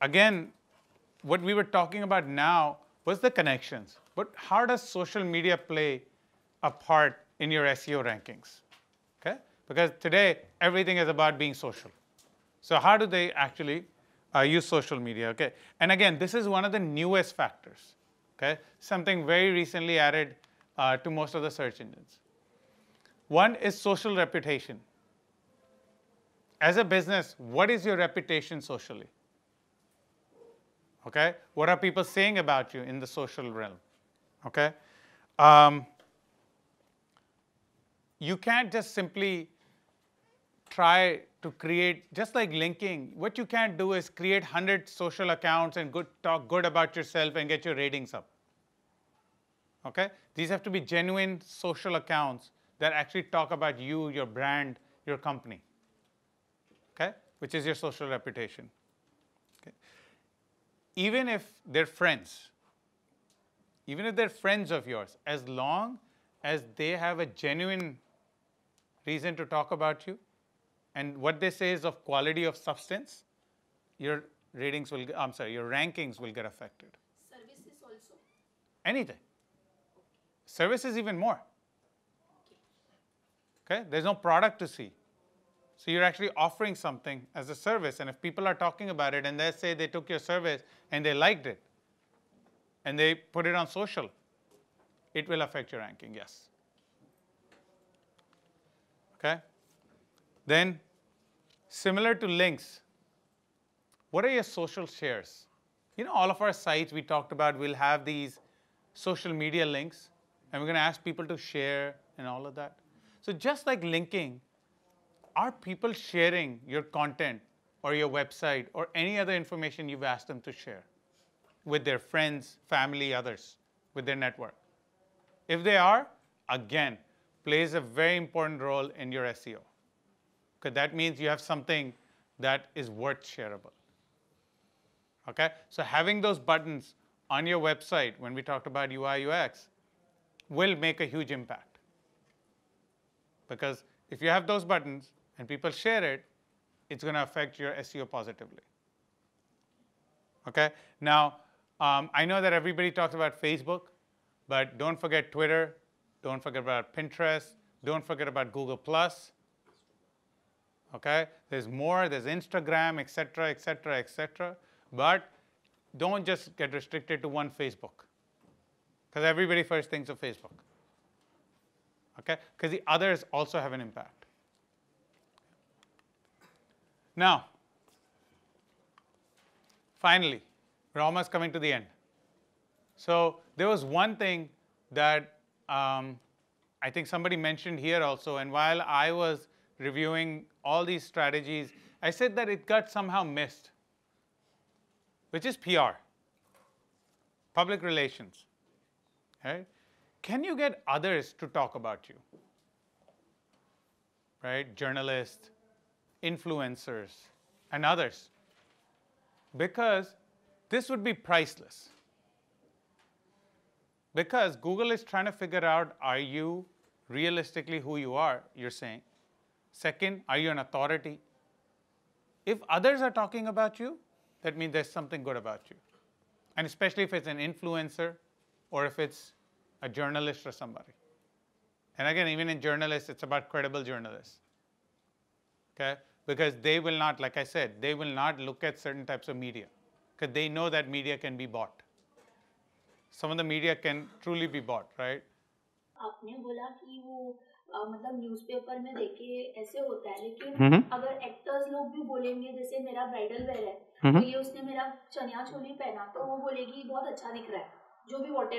again, what we were talking about now was the connections. But how does social media play a part in your SEO rankings? Okay? Because today, everything is about being social. So how do they actually uh, use social media? Okay? And again, this is one of the newest factors. Okay? Something very recently added uh, to most of the search engines. One is social reputation. As a business, what is your reputation socially? okay? What are people saying about you in the social realm, okay? Um, you can't just simply try to create, just like linking, what you can't do is create 100 social accounts and good, talk good about yourself and get your ratings up, okay? These have to be genuine social accounts that actually talk about you, your brand, your company, okay? Which is your social reputation, okay? even if they're friends, even if they're friends of yours, as long as they have a genuine reason to talk about you and what they say is of quality of substance, your ratings will, I'm sorry, your rankings will get affected. Services also? Anything. Okay. Services even more. Okay. okay, there's no product to see. So you're actually offering something as a service. And if people are talking about it and they say they took your service and they liked it and they put it on social, it will affect your ranking, yes. Okay? Then, similar to links, what are your social shares? You know, all of our sites we talked about, will have these social media links and we're going to ask people to share and all of that. So just like linking, are people sharing your content or your website or any other information you've asked them to share with their friends, family, others, with their network? If they are, again, plays a very important role in your SEO. Because that means you have something that is worth shareable. Okay? So having those buttons on your website when we talked about UI UX will make a huge impact. Because if you have those buttons, and people share it, it's going to affect your SEO positively. Okay? Now, um, I know that everybody talks about Facebook, but don't forget Twitter, don't forget about Pinterest, don't forget about Google Okay? There's more, there's Instagram, etc., etc., etc. But don't just get restricted to one Facebook. Because everybody first thinks of Facebook. Okay? Because the others also have an impact. Now, finally, we're almost coming to the end. So there was one thing that um, I think somebody mentioned here also, and while I was reviewing all these strategies, I said that it got somehow missed, which is PR, public relations. Right? Can you get others to talk about you? Right? Journalists, influencers, and others because this would be priceless. Because Google is trying to figure out are you realistically who you are, you're saying. Second, are you an authority? If others are talking about you, that means there's something good about you. And especially if it's an influencer or if it's a journalist or somebody. And again, even in journalists, it's about credible journalists. Okay? because they will not, like I said, they will not look at certain types of media because they know that media can be bought. Some of the media can truly be bought, right? आपने बोला कि वो आ, मतलब newspaper में देखे ऐसे होता है लेकिन mm-hmm. अगर एक्टर्स लोग भी बोलेंगे जैसे मेरा ब्राइडल वेयर है mm-hmm. तो ये उसने मेरा चनिया चोली पहना तो वो बोलेगी बहुत अच्छा दिख रहा है जो भी वॉट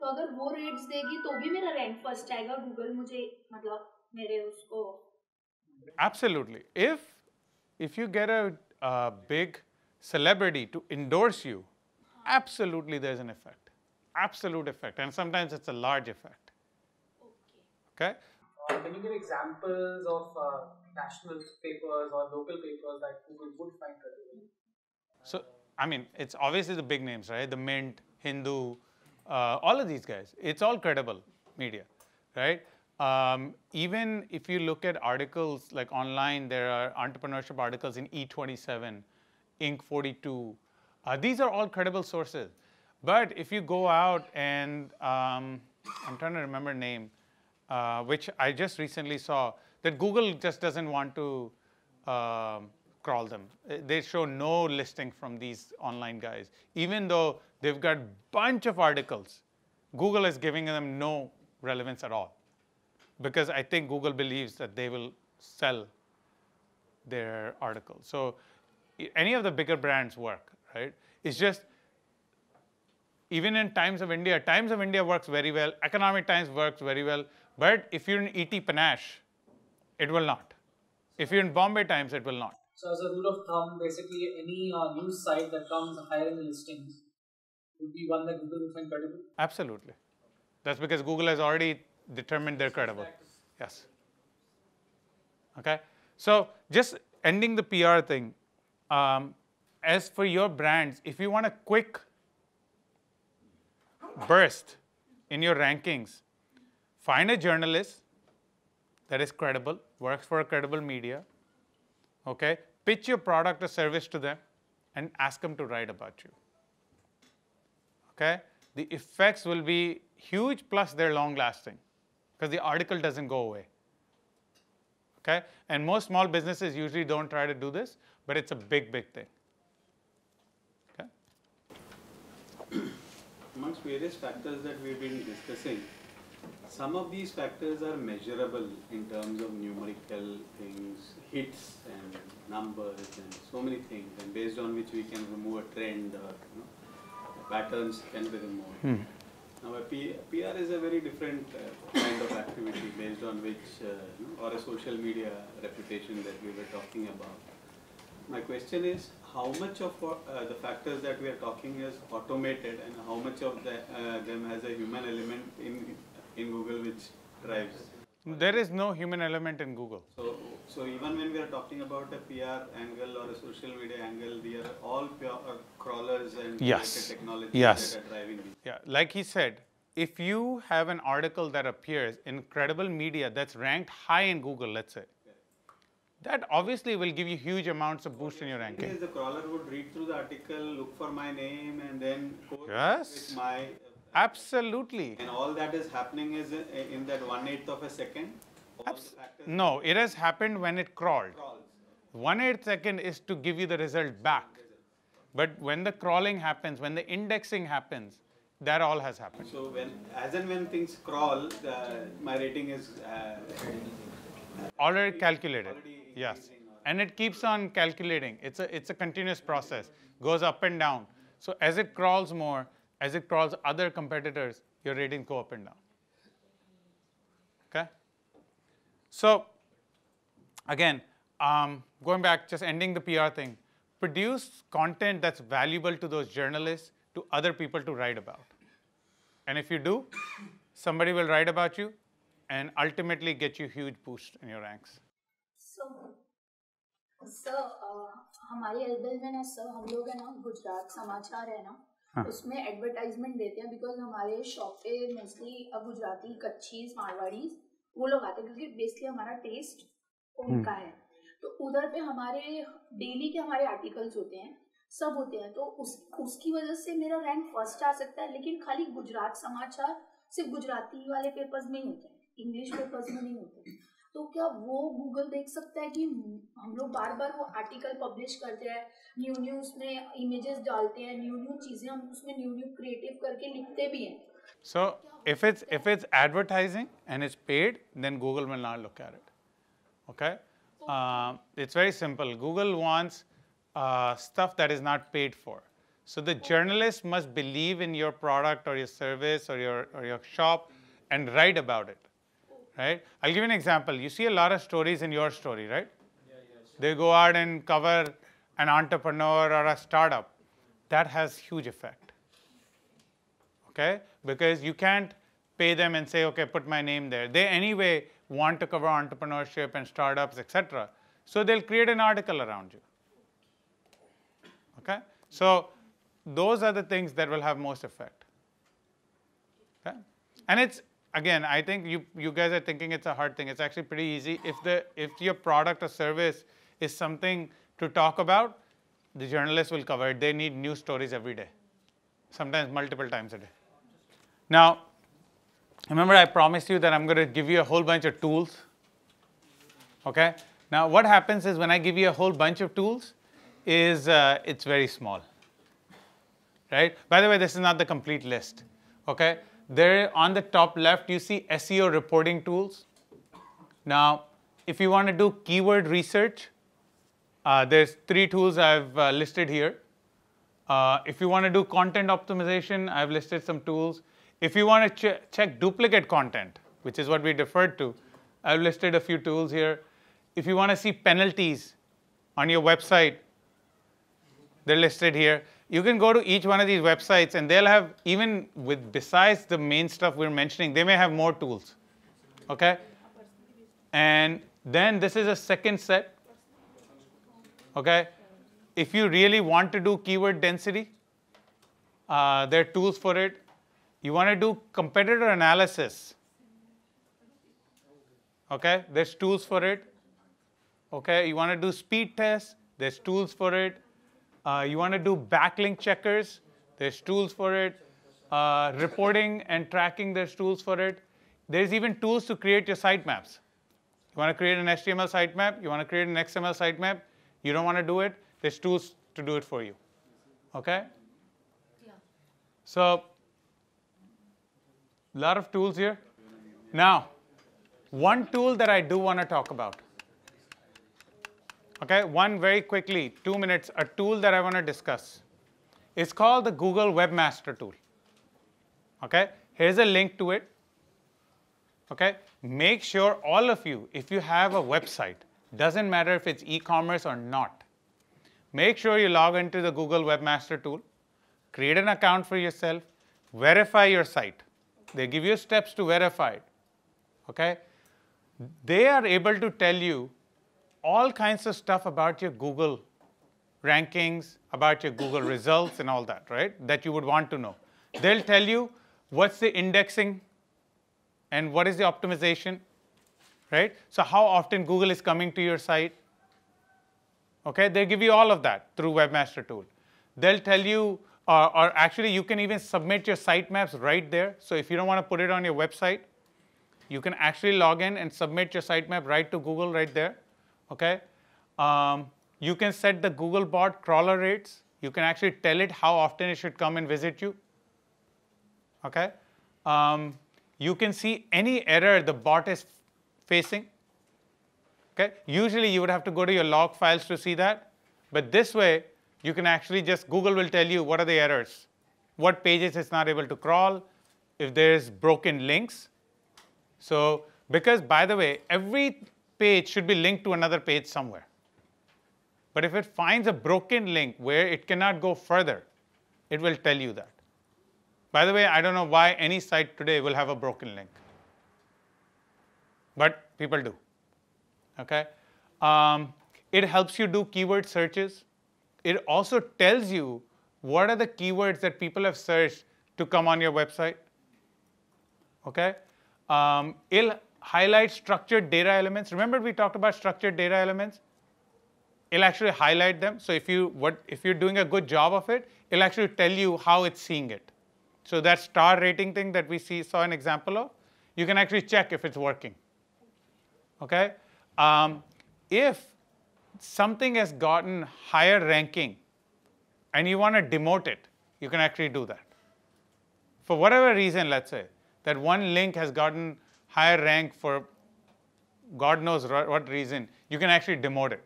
तो अगर वो रेट्स देगी तो भी मेरा रैंक फर्स्ट आएगा गूगल मुझे मतलब मेरे उसको Absolutely. If if you get a, a big celebrity to endorse you, absolutely there's an effect. Absolute effect. And sometimes it's a large effect. Okay? Uh, can you give examples of uh, national papers or local papers that Google would find relevant? So, I mean, it's obviously the big names, right? The Mint, Hindu, uh, all of these guys. It's all credible media, right? Um, even if you look at articles like online, there are entrepreneurship articles in E27, Inc. 42. Uh, these are all credible sources. But if you go out and um, I'm trying to remember name, uh, which I just recently saw that Google just doesn't want to uh, crawl them. Uh, they show no listing from these online guys, even though they've got bunch of articles. Google is giving them no relevance at all because I think Google believes that they will sell their article. So any of the bigger brands work, right? It's just even in Times of India, Times of India works very well, Economic Times works very well, but if you're in ET Panache, it will not. If you're in Bombay Times, it will not. So as a rule of thumb, basically any uh, news site that comes higher in listings would be one that Google will find credible? Absolutely. That's because Google has already determine they're credible. Yes. Okay. So just ending the PR thing, um, as for your brands, if you want a quick burst in your rankings, find a journalist that is credible, works for a credible media, okay? Pitch your product or service to them and ask them to write about you, okay? The effects will be huge, plus they're long lasting because the article doesn't go away. Okay? And most small businesses usually don't try to do this, but it's a big, big thing. Okay? Amongst various factors that we've been discussing, some of these factors are measurable in terms of numerical things, hits and numbers and so many things, and based on which we can remove a trend or you know, patterns can be removed. Hmm. Now PR is a very different uh, kind of activity based on which, uh, you know, or a social media reputation that we were talking about. My question is, how much of uh, the factors that we are talking is automated and how much of the, uh, them has a human element in, in Google which drives there is no human element in Google. So, so even when we are talking about a PR angle or a social media angle, they are all uh, crawlers and yes. yes. that are driving these. Yeah, like he said, if you have an article that appears in credible media that's ranked high in Google, let's say, that obviously will give you huge amounts of boost okay. in your ranking. the crawler would read through the article, look for my name, and then yes. with my Absolutely. And all that is happening is in that one eighth of a second? Abs no, it has happened when it crawled. Crawls. One eighth second is to give you the result back. But when the crawling happens, when the indexing happens, that all has happened. So when, as and when things crawl, uh, my rating is uh, already calculated. Already yes, and it keeps on calculating. It's a it's a continuous process. Goes up and down. So as it crawls more, as it crawls other competitors, your rating go up and down. Okay? So again, um, going back, just ending the PR thing, produce content that's valuable to those journalists, to other people to write about. And if you do, somebody will write about you and ultimately get you huge boost in your ranks. So, sir uh, हमारी एल्बेल में ना sir हम लोग है ना गुजरात समाचार है ना हाँ। उसमें एडवर्टाइजमेंट देते हैं बिकॉज हमारे शॉप पे मोस्टली गुजराती कच्छी मारवाड़ी वो लोग आते हैं क्योंकि बेसिकली हमारा टेस्ट उनका हम्म। है तो उधर पे हमारे डेली के हमारे आर्टिकल्स होते हैं सब होते हैं तो उस उसकी वजह से मेरा रैंक फर्स्ट आ सकता है लेकिन खाली गुजरात समाचार सिर्फ गुजराती वाले पेपर्स में ही होते हैं इंग्लिश पेपर्स में नहीं होते तो क्या वो गूगल देख सकता है कि हम लोग बार बार वो आर्टिकल पब्लिश करते हैं न्यू न्यू उसमें इमेजेस डालते हैं न्यू न्यू चीज़ें हम उसमें न्यू न्यू क्रिएटिव करके लिखते भी हैं So if it's if it's advertising and it's paid, then Google will not look at it. Okay, uh, it's very simple. Google wants uh, stuff that is not paid for. So the journalist must believe in your product or your service or your or your shop and write about it. right? I'll give you an example. You see a lot of stories in your story, right? Yeah, yeah, sure. They go out and cover an entrepreneur or a startup. That has huge effect, okay? Because you can't pay them and say, okay, put my name there. They anyway want to cover entrepreneurship and startups, etc. So they'll create an article around you, okay? So those are the things that will have most effect, okay? And it's again, I think you, you guys are thinking it's a hard thing. It's actually pretty easy. If, the, if your product or service is something to talk about, the journalists will cover it. They need news stories every day, sometimes multiple times a day. Now, remember I promised you that I'm going to give you a whole bunch of tools. Okay? Now, what happens is when I give you a whole bunch of tools, is uh, it's very small. Right? By the way, this is not the complete list. Okay? there on the top left you see SEO reporting tools. Now, if you want to do keyword research, uh, there's three tools I've uh, listed here. Uh, if you want to do content optimization, I've listed some tools. If you want to ch check duplicate content, which is what we deferred to, I've listed a few tools here. If you want to see penalties on your website, they're listed here you can go to each one of these websites and they'll have even with besides the main stuff we're mentioning, they may have more tools. Okay? And then this is a second set. Okay? If you really want to do keyword density, uh, there are tools for it. You want to do competitor analysis. Okay? There's tools for it. Okay? You want to do speed tests. There's tools for it. Uh, you want to do backlink checkers, there's tools for it. Uh, reporting and tracking, there's tools for it. There's even tools to create your sitemaps. You want to create an HTML sitemap, you want to create an XML sitemap, you don't want to do it, there's tools to do it for you. Okay? Yeah. So, a lot of tools here. Now, one tool that I do want to talk about Okay, one very quickly, two minutes, a tool that I want to discuss. It's called the Google Webmaster tool. Okay, here's a link to it. Okay, make sure all of you, if you have a website, doesn't matter if it's e-commerce or not, make sure you log into the Google Webmaster tool, create an account for yourself, verify your site. They give you steps to verify it. Okay? They are able to tell you all kinds of stuff about your Google rankings, about your Google results and all that, right? That you would want to know. They'll tell you what's the indexing and what is the optimization, right? So how often Google is coming to your site. Okay, they give you all of that through Webmaster Tool. They'll tell you, uh, or actually you can even submit your sitemaps right there. So if you don't want to put it on your website, you can actually log in and submit your sitemap right to Google right there. Okay? Um, you can set the Google bot crawler rates. You can actually tell it how often it should come and visit you. Okay? Um, you can see any error the bot is facing. Okay? Usually you would have to go to your log files to see that. But this way, you can actually just, Google will tell you what are the errors, what pages it's not able to crawl, if there's broken links. So because by the way, every page should be linked to another page somewhere. But if it finds a broken link where it cannot go further, it will tell you that. By the way, I don't know why any site today will have a broken link. But people do. Okay? Um, it helps you do keyword searches. It also tells you what are the keywords that people have searched to come on your website. Okay? Um, it'll highlight structured data elements. Remember we talked about structured data elements? It'll actually highlight them. So if, you, what, if you're doing a good job of it, it'll actually tell you how it's seeing it. So that star rating thing that we see, saw an example of, you can actually check if it's working. Okay? Um, if something has gotten higher ranking and you want to demote it, you can actually do that. For whatever reason, let's say, that one link has gotten higher rank for God knows what reason, you can actually demote it.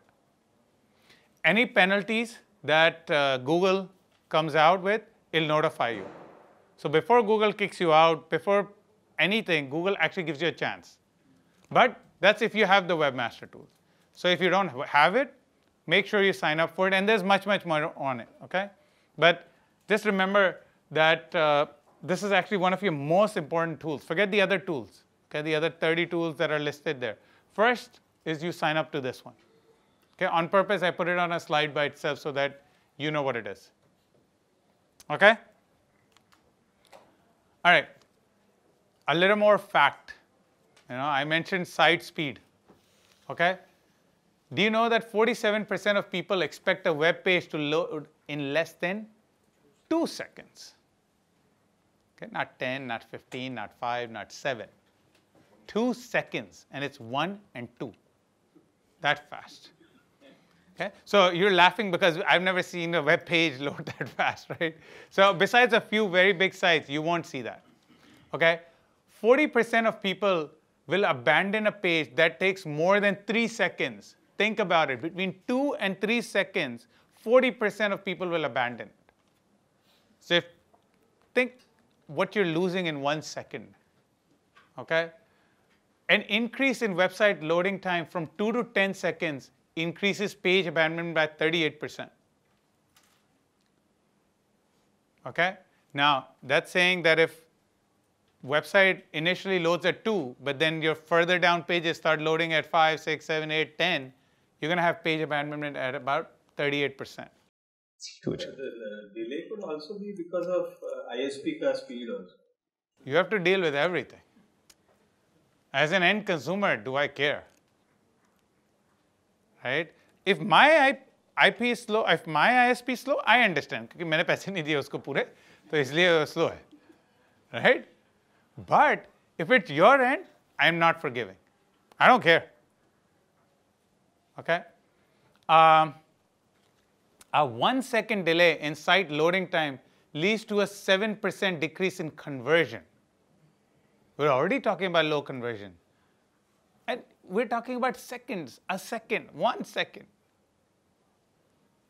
Any penalties that uh, Google comes out with, it'll notify you. So before Google kicks you out, before anything, Google actually gives you a chance. But that's if you have the webmaster tool. So if you don't have it, make sure you sign up for it. And there's much, much more on it, okay? But just remember that uh, this is actually one of your most important tools. Forget the other tools okay, the other 30 tools that are listed there. First is you sign up to this one. Okay, on purpose, I put it on a slide by itself so that you know what it is. Okay? All right. A little more fact. You know, I mentioned site speed. Okay? Do you know that 47% of people expect a web page to load in less than 2 seconds? Okay, not 10, not 15, not 5, not 7 two seconds and it's one and two. That fast. Okay? So you're laughing because I've never seen a web page load that fast, right? So besides a few very big sites, you won't see that. Okay? 40% of people will abandon a page that takes more than three seconds. Think about it. Between two and three seconds, 40% of people will abandon it. So if, think what you're losing in one second. Okay? An increase in website loading time from 2 to 10 seconds increases page abandonment by 38%. Okay? Now, that's saying that if website initially loads at 2, but then your further down pages start loading at 5, 6, 7, 8, 10, you're going to have page abandonment at about 38%. It's huge. The, the, delay could also be because of uh, ISP speed also. You have to deal with everything. As an end consumer, do I care? Right? If my IP is slow, if my ISP is slow, I understand because I पैसे not दिए उसको right? But if it's your end, I'm not forgiving. I don't care. Okay? Um, a one second delay in site loading time leads to a 7% decrease in conversion. We're already talking about low conversion. And we're talking about seconds, a second, one second.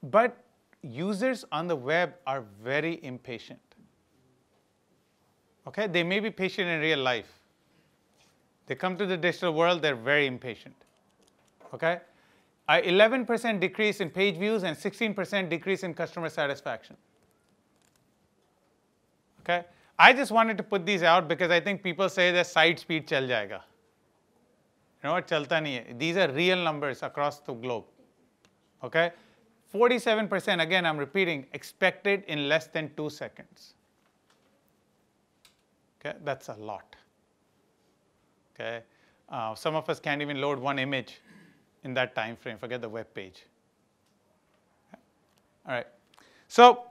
But users on the web are very impatient. Okay, they may be patient in real life. They come to the digital world, they're very impatient. Okay? A 11% decrease in page views and 16% decrease in customer satisfaction. Okay? I just wanted to put these out because I think people say their site speed chal jayega. You know what? Chalta nahi hai. These are real numbers across the globe. Okay? 47%, again, I'm repeating, expected in less than two seconds. Okay? That's a lot. Okay? Uh, some of us can't even load one image in that time frame. Forget the web page. Okay? All right. So,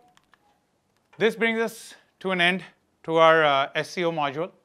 this brings us to an end to our uh, SEO module.